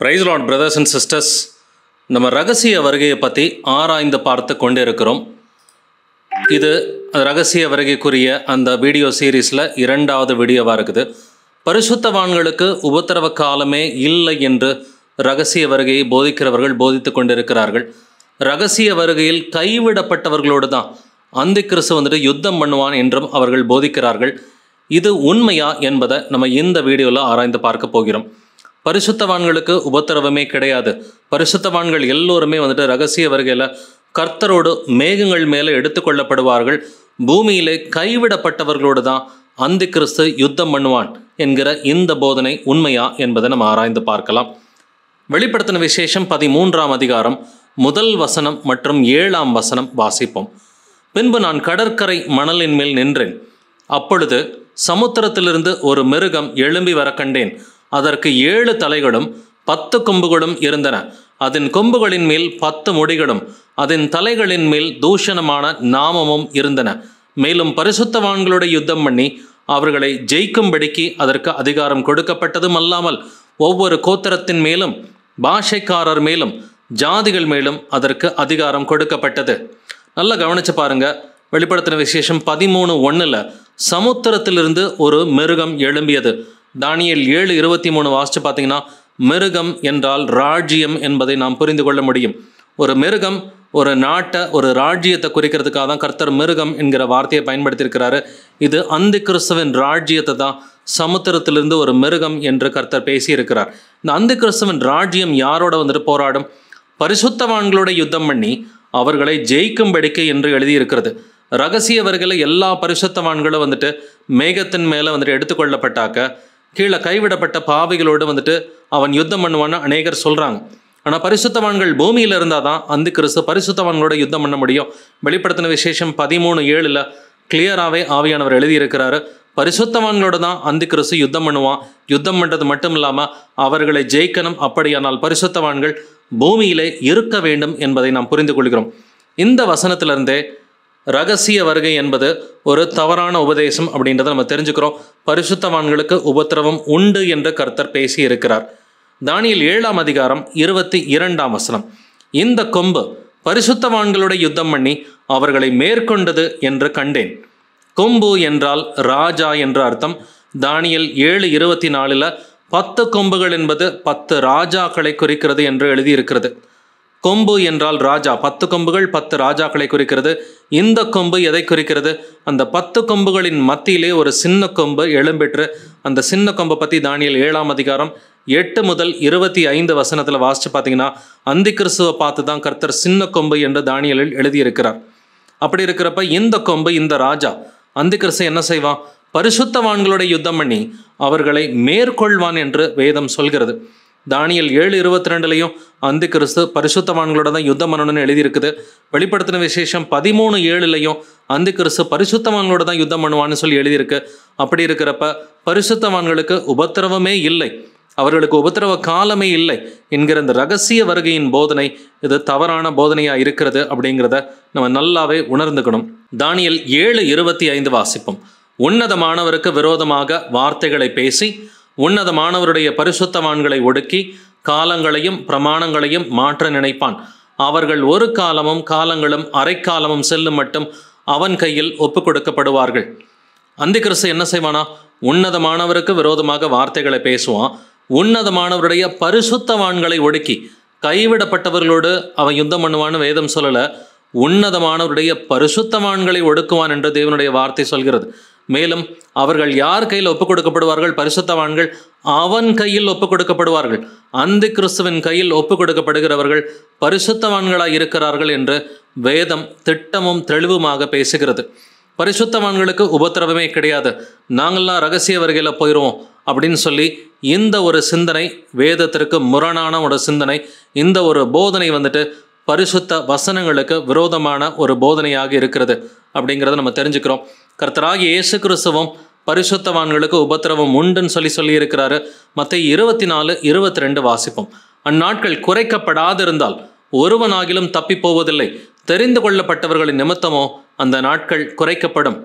price lord brothers and sisters நம்ம ரகசிய வருகையை பற்றி ஆராய்ந்து பார்த்து கொண்டு இருக்கிறோம் இது ரகசிய வருகைக்குரிய அந்த வீடியோ சீரீஸில் இரண்டாவது வீடியோவாக இருக்குது பரிசுத்தவான்களுக்கு உபத்திரவ காலமே இல்லை என்று ரகசிய வருகையை போதிக்கிறவர்கள் போதித்து கொண்டிருக்கிறார்கள் ரகசிய வருகையில் கைவிடப்பட்டவர்களோடு தான் அந்த கிறிஸ்து வந்துட்டு யுத்தம் பண்ணுவான் என்றும் அவர்கள் போதிக்கிறார்கள் இது உண்மையா என்பதை நம்ம இந்த வீடியோவில் ஆராய்ந்து பார்க்க போகிறோம் பரிசுத்தவான்களுக்கு உபத்திரவமே கிடையாது பரிசுத்தவான்கள் எல்லோருமே வந்துட்டு ரகசிய வருகையில் கர்த்தரோடு மேகங்கள் மேலே எடுத்துக்கொள்ளப்படுவார்கள் பூமியிலே கைவிடப்பட்டவர்களோடு தான் அந்தி கிறிஸ்து யுத்தம் பண்ணுவான் என்கிற இந்த போதனை உண்மையா என்பதை நம்ம ஆராய்ந்து பார்க்கலாம் வெளிப்படுத்தின விசேஷம் பதிமூன்றாம் அதிகாரம் முதல் வசனம் மற்றும் ஏழாம் வசனம் வாசிப்போம் பின்பு நான் கடற்கரை மணலின் மேல் நின்றேன் அப்பொழுது சமுத்திரத்திலிருந்து ஒரு மிருகம் எழும்பி வர கண்டேன் அதற்கு ஏழு தலைகளும் பத்து கொம்புகளும் இருந்தன அதன் கொம்புகளின் மேல் பத்து முடிகளும் அதன் தலைகளின் மேல் தூஷணமான நாமமும் இருந்தன மேலும் பரிசுத்தவான்களுடைய யுத்தம் பண்ணி அவர்களை ஜெயிக்கும்படிக்கு அதற்கு அதிகாரம் கொடுக்கப்பட்டதும் அல்லாமல் ஒவ்வொரு கோத்திரத்தின் மேலும் பாஷைக்காரர் மேலும் ஜாதிகள் மேலும் அதற்கு அதிகாரம் கொடுக்கப்பட்டது நல்லா கவனிச்சு பாருங்க வெளிப்படுத்தின விசேஷம் பதிமூணு ஒன்றில் சமுத்திரத்திலிருந்து ஒரு மிருகம் எழும்பியது தானியல் ஏழு இருபத்தி மூணு வாசித்து பார்த்தீங்கன்னா மிருகம் என்றால் ராஜ்யம் என்பதை நாம் புரிந்து கொள்ள முடியும் ஒரு மிருகம் ஒரு நாட்டை ஒரு ராஜ்யத்தை குறிக்கிறதுக்காக தான் கர்த்தர் மிருகம் என்கிற வார்த்தையை பயன்படுத்தியிருக்கிறாரு இது அந்த கிறிஸ்தவன் ராஜ்யத்தை தான் சமுத்திரத்திலிருந்து ஒரு மிருகம் என்று கர்த்தர் பேசியிருக்கிறார் இந்த அந்த கிறிஸ்தவன் ராஜ்யம் யாரோட வந்துட்டு போராடும் பரிசுத்தவான்களோட யுத்தம் பண்ணி அவர்களை ஜெயிக்கும்படிக்கை என்று எழுதியிருக்கிறது ரகசிய எல்லா பரிசுத்தவான்களும் வந்துட்டு மேகத்தின் மேலே வந்துட்டு எடுத்துக்கொள்ளப்பட்டாக்க கீழே கைவிடப்பட்ட பாவைகளோடு வந்துட்டு அவன் யுத்தம் பண்ணுவான்னு அநேகர் சொல்கிறாங்க ஆனால் பரிசுத்தவான்கள் பூமியில் இருந்தால் தான் அந்த கிறிஸ்து பரிசுத்தவான்களோட யுத்தம் பண்ண முடியும் வெளிப்படுத்தின விசேஷம் பதிமூணு ஏழில் கிளியராகவே ஆவியானவர் எழுதியிருக்கிறாரு பரிசுத்தவான்களோட தான் அந்த கிறிஸ்து யுத்தம் பண்ணுவான் யுத்தம் பண்ணுறது மட்டும் இல்லாமல் அவர்களை ஜெயிக்கணும் அப்படியானால் பரிசுத்தவான்கள் பூமியிலே இருக்க வேண்டும் என்பதை நாம் புரிந்து கொள்கிறோம் இந்த வசனத்திலிருந்தே ரகசிய வருகை என்பது ஒரு தவறான உபதேசம் அப்படின்றத நம்ம தெரிஞ்சுக்கிறோம் பரிசுத்தவான்களுக்கு உபத்திரவம் உண்டு என்று கர்த்தர் பேசி இருக்கிறார் தானியல் ஏழாம் அதிகாரம் இருபத்தி இரண்டாம் வசனம் இந்த கொம்பு பரிசுத்தவான்களுடைய யுத்தம் பண்ணி அவர்களை மேற்கொண்டது என்று கண்டேன் கொம்பு என்றால் ராஜா என்று அர்த்தம் தானியல் ஏழு இருபத்தி நாலில் பத்து கொம்புகள் என்பது பத்து ராஜாக்களை குறிக்கிறது என்று எழுதியிருக்கிறது கொம்பு என்றால் ராஜா பத்து கொம்புகள் பத்து ராஜாக்களை குறிக்கிறது இந்த கொம்பு எதை குறிக்கிறது அந்த பத்து கொம்புகளின் மத்தியிலே ஒரு சின்ன கொம்பு எழும்பெற்று அந்த சின்ன கொம்பை பற்றி தானியல் ஏழாம் அதிகாரம் எட்டு முதல் இருபத்தி ஐந்து வசனத்தில் வாசித்து பார்த்தீங்கன்னா அந்தி கிறிஸ்துவை பார்த்து தான் கர்த்தர் சின்ன கொம்பு என்று தானியலில் எழுதியிருக்கிறார் அப்படி இருக்கிறப்ப இந்த கொம்பு இந்த ராஜா அந்தி கிறிஸ்து என்ன செய்வான் பரிசுத்தவான்களுடைய யுத்தம் பண்ணி அவர்களை மேற்கொள்வான் என்று வேதம் சொல்கிறது தானியல் ஏழு இருபத்தி ரெண்டுலையும் அந்த கிறிஸ்து பரிசுத்தவான்களோட தான் யுத்தம் பண்ணணும்னு எழுதியிருக்குது வெளிப்படுத்தின விசேஷம் பதிமூணு ஏழுலையும் அந்த கிறிஸ்து பரிசுத்தவான்களோட தான் யுத்தம் பண்ணுவான்னு சொல்லி எழுதியிருக்கு அப்படி இருக்கிறப்ப பரிசுத்தவான்களுக்கு உபத்திரவமே இல்லை அவர்களுக்கு உபத்திரவ காலமே இல்லை என்கிற இந்த ரகசிய வருகையின் போதனை இது தவறான போதனையாக இருக்கிறது அப்படிங்கிறத நம்ம நல்லாவே உணர்ந்துக்கணும் தானியல் ஏழு இருபத்தி ஐந்து வாசிப்போம் உன்னதமானவருக்கு விரோதமாக வார்த்தைகளை பேசி உன்னத மாணவருடைய பரிசுத்தவான்களை ஒடுக்கி காலங்களையும் பிரமாணங்களையும் மாற்ற நினைப்பான் அவர்கள் ஒரு காலமும் காலங்களும் அரைக்காலமும் செல்லும் மட்டும் அவன் கையில் ஒப்பு கொடுக்கப்படுவார்கள் அந்த கிறிஸ்து என்ன செய்வானா உன்னதமானவருக்கு விரோதமாக வார்த்தைகளை பேசுவான் உன்னதமானவருடைய பரிசுத்தவான்களை ஒடுக்கி கைவிடப்பட்டவர்களோடு அவன் யுத்தம் பண்ணுவான்னு வேதம் சொல்லலை உன்னதமானவருடைய பரிசுத்தவான்களை ஒடுக்குவான் என்று தேவனுடைய வார்த்தை சொல்கிறது மேலும் அவர்கள் யார் கையில் ஒப்புக் கொடுக்கப்படுவார்கள் பரிசுத்தவான்கள் அவன் கையில் ஒப்புக் கொடுக்கப்படுவார்கள் அந்த கிறிஸ்துவின் கையில் ஒப்புக் கொடுக்கப்படுகிறவர்கள் பரிசுத்தவான்களாக இருக்கிறார்கள் என்று வேதம் திட்டமும் தெளிவுமாக பேசுகிறது பரிசுத்தவான்களுக்கு உபத்திரவமே கிடையாது நாங்கள்லாம் ரகசிய வருகையில் போயிடுவோம் அப்படின்னு சொல்லி இந்த ஒரு சிந்தனை வேதத்திற்கு முரணான ஒரு சிந்தனை இந்த ஒரு போதனை வந்துட்டு பரிசுத்த வசனங்களுக்கு விரோதமான ஒரு போதனையாக இருக்கிறது அப்படிங்கிறத நம்ம தெரிஞ்சுக்கிறோம் கர்த்தராகி இயேசு கிறிஸ்துவம் பரிசுத்தவான்களுக்கு உபத்திரவம் உண்டுன்னு சொல்லி சொல்லியிருக்கிறாரு மற்ற இருபத்தி நாலு இருபத்தி ரெண்டு வாசிப்போம் அந்நாட்கள் குறைக்கப்படாதிருந்தால் ஒருவனாகிலும் தப்பி போவதில்லை தெரிந்து கொள்ளப்பட்டவர்களின் நிமித்தமோ அந்த நாட்கள் குறைக்கப்படும்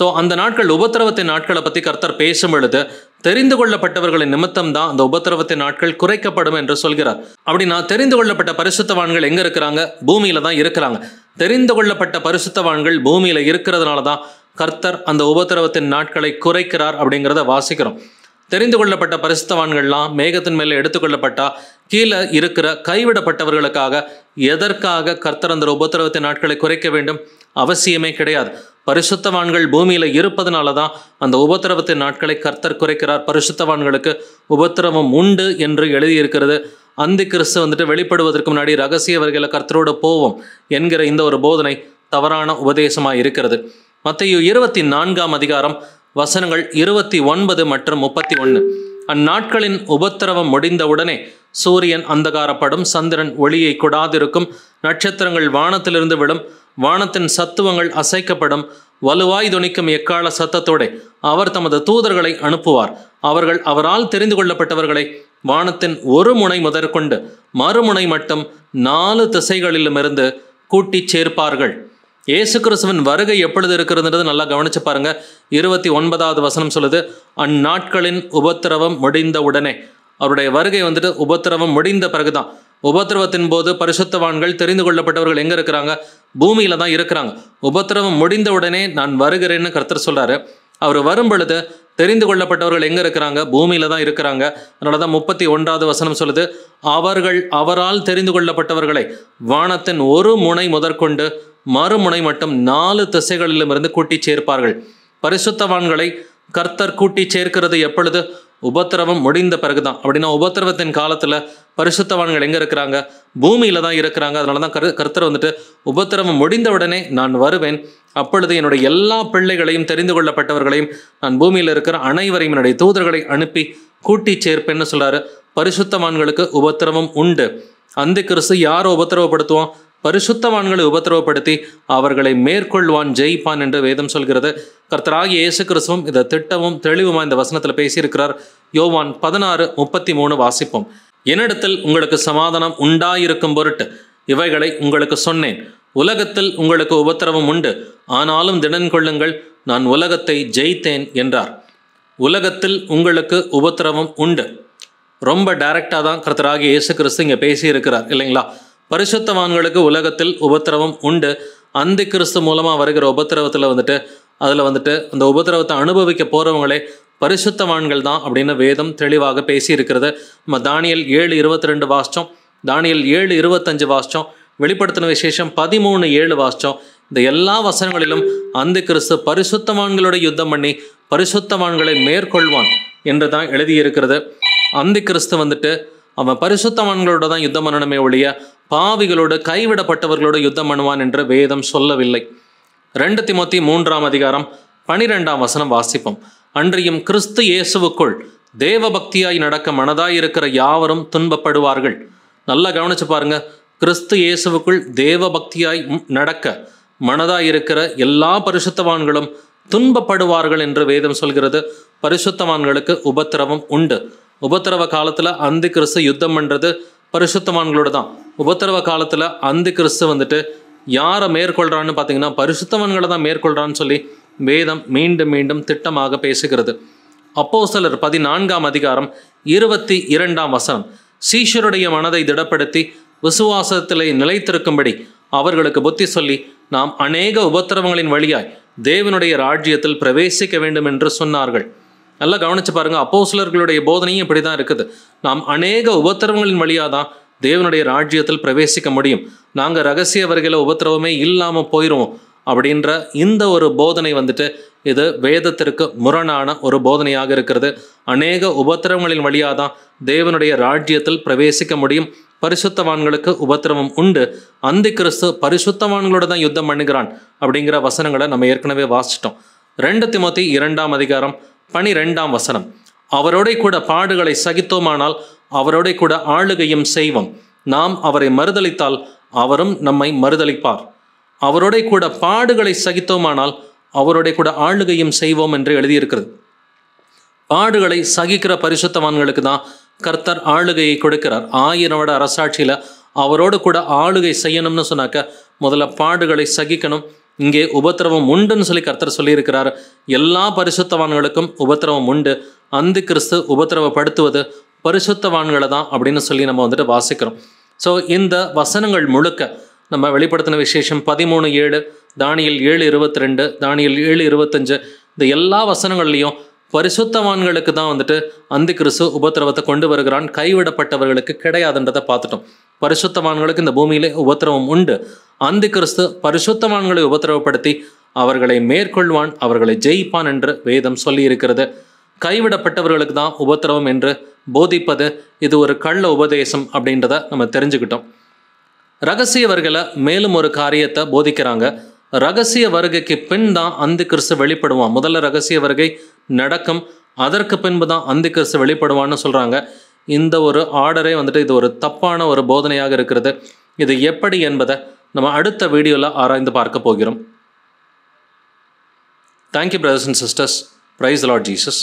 ஸோ அந்த நாட்கள் உபத்திரவத்தின் நாட்களை பற்றி கர்த்தர் பேசும் பொழுது தெரிந்து கொள்ளப்பட்டவர்களின் நிமித்தம் தான் அந்த உபத்திரவத்தின் நாட்கள் குறைக்கப்படும் என்று சொல்கிறார் அப்படின்னா தெரிந்து கொள்ளப்பட்ட பரிசுத்தவான்கள் எங்கே இருக்கிறாங்க பூமியில தான் இருக்கிறாங்க தெரிந்து கொள்ளப்பட்ட பரிசுத்தவான்கள் பூமியில இருக்கிறதுனால தான் கர்த்தர் அந்த உபத்திரவத்தின் நாட்களை குறைக்கிறார் அப்படிங்கிறத வாசிக்கிறோம் தெரிந்து கொள்ளப்பட்ட பரிசுத்தவான்கள்லாம் மேகத்தின் மேலே எடுத்துக்கொள்ளப்பட்டா கீழே இருக்கிற கைவிடப்பட்டவர்களுக்காக எதற்காக கர்த்தர் அந்த உபத்திரவத்தின் நாட்களை குறைக்க வேண்டும் அவசியமே கிடையாது பரிசுத்தவான்கள் பூமியில் இருப்பதனால தான் அந்த உபத்திரவத்தின் நாட்களை கர்த்தர் குறைக்கிறார் பரிசுத்தவான்களுக்கு உபத்திரவம் உண்டு என்று எழுதியிருக்கிறது அந்தி கிறிஸ்து வந்துட்டு வெளிப்படுவதற்கு முன்னாடி ரகசிய வகையில் கர்த்தரோடு போவோம் என்கிற இந்த ஒரு போதனை தவறான உபதேசமாக இருக்கிறது மத்தையு இருபத்தி நான்காம் அதிகாரம் வசனங்கள் இருபத்தி ஒன்பது மற்றும் முப்பத்தி ஒன்று அந்நாட்களின் உபத்திரவம் முடிந்தவுடனே சூரியன் அந்தகாரப்படும் சந்திரன் ஒளியை கொடாதிருக்கும் நட்சத்திரங்கள் வானத்திலிருந்து விடும் வானத்தின் சத்துவங்கள் அசைக்கப்படும் வலுவாய் துணிக்கும் எக்கால சத்தத்தோடு அவர் தமது தூதர்களை அனுப்புவார் அவர்கள் அவரால் தெரிந்து கொள்ளப்பட்டவர்களை வானத்தின் ஒரு முனை முதற்கொண்டு மறுமுனை மட்டும் நாலு திசைகளிலுமிருந்து கூட்டிச் சேர்ப்பார்கள் இயேசு கிறிஸ்துவின் வருகை எப்பொழுது இருக்கிறதுன்றது நல்லா கவனிச்சு பாருங்க இருபத்தி ஒன்பதாவது வசனம் சொல்லுது அந்நாட்களின் உபத்திரவம் முடிந்த உடனே அவருடைய வருகை வந்துட்டு உபத்திரவம் முடிந்த பிறகுதான் உபத்திரவத்தின் போது பரிசுத்தவான்கள் தெரிந்து கொள்ளப்பட்டவர்கள் எங்கே இருக்கிறாங்க பூமியில் தான் இருக்கிறாங்க உபத்திரவம் முடிந்த உடனே நான் வருகிறேன்னு கர்த்தர் சொல்கிறாரு அவர் வரும் பொழுது தெரிந்து கொள்ளப்பட்டவர்கள் எங்கே இருக்கிறாங்க பூமியில் தான் இருக்கிறாங்க அதனால தான் முப்பத்தி ஒன்றாவது வசனம் சொல்லுது அவர்கள் அவரால் தெரிந்து கொள்ளப்பட்டவர்களை வானத்தின் ஒரு முனை முதற்கொண்டு மறுமுனை மட்டும் நாலு திசைகளிலுமிருந்து கூட்டி சேர்ப்பார்கள் பரிசுத்தவான்களை கர்த்தர் கூட்டி சேர்க்கிறது எப்பொழுது உபத்திரவம் முடிந்த பிறகு தான் அப்படின்னா உபத்திரவத்தின் காலத்தில் பரிசுத்தவான்கள் எங்கே இருக்கிறாங்க பூமியில் தான் இருக்கிறாங்க அதனால தான் கரு கருத்தர் வந்துட்டு உபத்திரவம் முடிந்தவுடனே நான் வருவேன் அப்பொழுது என்னுடைய எல்லா பிள்ளைகளையும் தெரிந்து கொள்ளப்பட்டவர்களையும் நான் பூமியில் இருக்கிற அனைவரையும் என்னுடைய தூதர்களை அனுப்பி கூட்டி சேர்ப்பேன்னு சொல்கிறாரு பரிசுத்தவான்களுக்கு உபத்திரவம் உண்டு அந்த கிறிஸ்து யாரை உபத்திரவப்படுத்துவோம் பரிசுத்தவான்களை உபத்திரவப்படுத்தி அவர்களை மேற்கொள்வான் ஜெயிப்பான் என்று வேதம் சொல்கிறது கர்த்தராகிய இயேசு கிறிஸ்துவும் இதை திட்டமும் தெளிவுமா இந்த வசனத்தில் பேசியிருக்கிறார் யோவான் பதினாறு முப்பத்தி மூணு வாசிப்போம் என்னிடத்தில் உங்களுக்கு சமாதானம் உண்டாயிருக்கும் பொருட்டு இவைகளை உங்களுக்கு சொன்னேன் உலகத்தில் உங்களுக்கு உபத்திரவம் உண்டு ஆனாலும் திடன் கொள்ளுங்கள் நான் உலகத்தை ஜெயித்தேன் என்றார் உலகத்தில் உங்களுக்கு உபத்திரவம் உண்டு ரொம்ப டைரக்டாக தான் கர்த்தராகி இயேசு கிறிஸ்து இங்கே பேசியிருக்கிறார் இல்லைங்களா பரிசுத்தவான்களுக்கு உலகத்தில் உபத்திரவம் உண்டு அந்த கிறிஸ்து மூலமாக வருகிற உபத்திரவத்தில் வந்துட்டு அதில் வந்துட்டு அந்த உபத்திரவத்தை அனுபவிக்க போகிறவங்களே பரிசுத்தவான்கள் தான் அப்படின்னு வேதம் தெளிவாக பேசி இருக்கிறது நம்ம தானியல் ஏழு இருபத்தி ரெண்டு வாஸ்டம் தானியல் ஏழு இருபத்தஞ்சு வாஸ்டம் வெளிப்படுத்தின விசேஷம் பதிமூணு ஏழு வாஸ்டம் இந்த எல்லா வசனங்களிலும் அந்த கிறிஸ்து பரிசுத்தவான்களோட யுத்தம் பண்ணி பரிசுத்தவான்களை மேற்கொள்வான் என்று தான் எழுதியிருக்கிறது அந்த கிறிஸ்து வந்துட்டு அவன் பரிசுத்தவன்களோட தான் யுத்தம் பண்ணணுமே ஒழிய பாவிகளோடு கைவிடப்பட்டவர்களோடு யுத்தம் பண்ணுவான் என்று வேதம் சொல்லவில்லை ரெண்டு திமுத்தி மூன்றாம் அதிகாரம் பனிரெண்டாம் வசனம் வாசிப்போம் அன்றியும் கிறிஸ்து இயேசுவுக்குள் தேவ பக்தியாய் நடக்க மனதாயிருக்கிற யாவரும் துன்பப்படுவார்கள் நல்லா கவனிச்சு பாருங்க கிறிஸ்து இயேசுவுக்குள் தேவ பக்தியாய் நடக்க மனதாயிருக்கிற எல்லா பரிசுத்தவான்களும் துன்பப்படுவார்கள் என்று வேதம் சொல்கிறது பரிசுத்தவான்களுக்கு உபத்திரவம் உண்டு உபத்திரவ காலத்தில் அந்தி கிறிஸ்து யுத்தம் பண்ணுறது பரிசுத்தவான்களோட தான் உபத்திரவ காலத்தில் அந்தி கிறிஸ்து வந்துட்டு யாரை மேற்கொள்கிறான்னு பார்த்தீங்கன்னா பரிசுத்தவன்களை தான் மேற்கொள்கிறான்னு சொல்லி வேதம் மீண்டும் மீண்டும் திட்டமாக பேசுகிறது அப்போ சிலர் பதினான்காம் அதிகாரம் இருபத்தி இரண்டாம் வசனம் சீஷருடைய மனதை திடப்படுத்தி விசுவாசத்திலே நிலைத்திருக்கும்படி அவர்களுக்கு புத்தி சொல்லி நாம் அநேக உபத்திரவங்களின் வழியாய் தேவனுடைய ராஜ்யத்தில் பிரவேசிக்க வேண்டும் என்று சொன்னார்கள் நல்லா கவனித்து பாருங்கள் அப்போ சிலர்களுடைய போதனையும் இப்படி தான் இருக்குது நாம் அநேக உபத்திரவங்களின் வழியாக தான் தேவனுடைய ராஜ்யத்தில் பிரவேசிக்க முடியும் நாங்கள் ரகசிய வரிகளை உபத்திரவமே இல்லாமல் போயிடுவோம் அப்படின்ற இந்த ஒரு போதனை வந்துட்டு இது வேதத்திற்கு முரணான ஒரு போதனையாக இருக்கிறது அநேக உபத்திரவங்களின் வழியாக தான் தேவனுடைய ராஜ்யத்தில் பிரவேசிக்க முடியும் பரிசுத்தவான்களுக்கு உபத்திரவம் உண்டு அந்தி கிறிஸ்து பரிசுத்தவான்களோட தான் யுத்தம் பண்ணுகிறான் அப்படிங்கிற வசனங்களை நம்ம ஏற்கனவே வாசிச்சிட்டோம் ரெண்டு திமுத்தி இரண்டாம் அதிகாரம் பனிரெண்டாம் வசனம் அவரோட கூட பாடுகளை சகித்தோமானால் அவரோட கூட ஆளுகையும் செய்வோம் நாம் அவரை மறுதளித்தால் அவரும் நம்மை மறுதளிப்பார் அவரோட கூட பாடுகளை சகித்தோமானால் அவருடைய கூட ஆளுகையும் செய்வோம் என்று எழுதியிருக்கிறது பாடுகளை சகிக்கிற பரிசுத்தவான்களுக்கு தான் கர்த்தர் ஆளுகையை கொடுக்கிறார் ஆயிரோட அரசாட்சியில் அவரோடு கூட ஆளுகை செய்யணும்னு சொன்னாக்க முதல்ல பாடுகளை சகிக்கணும் இங்கே உபத்திரவம் உண்டுன்னு சொல்லி கர்த்தர் சொல்லியிருக்கிறார் எல்லா பரிசுத்தவான்களுக்கும் உபத்திரவம் உண்டு அந்த கிறிஸ்து உபத்திரவப்படுத்துவது பரிசுத்தவான்களை தான் அப்படின்னு சொல்லி நம்ம வந்துட்டு வாசிக்கிறோம் ஸோ இந்த வசனங்கள் முழுக்க நம்ம வெளிப்படுத்தின விசேஷம் பதிமூணு ஏழு தானியல் ஏழு இருபத்தி ரெண்டு தானியல் ஏழு இருபத்தஞ்சு இந்த எல்லா வசனங்கள்லேயும் பரிசுத்தவான்களுக்கு தான் வந்துட்டு அந்த கிறிஸ்து உபத்திரவத்தை கொண்டு வருகிறான் கைவிடப்பட்டவர்களுக்கு கிடையாதுன்றதை பார்த்துட்டோம் பரிசுத்தவான்களுக்கு இந்த பூமியிலே உபத்திரவம் உண்டு அந்த கிறிஸ்து பரிசுத்தவான்களை உபத்திரவப்படுத்தி அவர்களை மேற்கொள்வான் அவர்களை ஜெயிப்பான் என்று வேதம் சொல்லியிருக்கிறது கைவிடப்பட்டவர்களுக்கு தான் உபத்திரவம் என்று போதிப்பது இது ஒரு கள்ள உபதேசம் அப்படின்றத நம்ம தெரிஞ்சுக்கிட்டோம் ரகசிய வருகளை மேலும் ஒரு காரியத்தை போதிக்கிறாங்க ரகசிய வருகைக்கு பின் தான் அந்த கிறிஸ்து வெளிப்படுவான் முதல்ல ரகசிய வருகை நடக்கும் அதற்கு பின்பு தான் அந்த கிறிஸ்து வெளிப்படுவான்னு சொல்கிறாங்க இந்த ஒரு ஆர்டரே வந்துட்டு இது ஒரு தப்பான ஒரு போதனையாக இருக்கிறது இது எப்படி என்பதை நம்ம அடுத்த வீடியோவில் ஆராய்ந்து பார்க்க போகிறோம் thank you brothers and sisters praise lord Jesus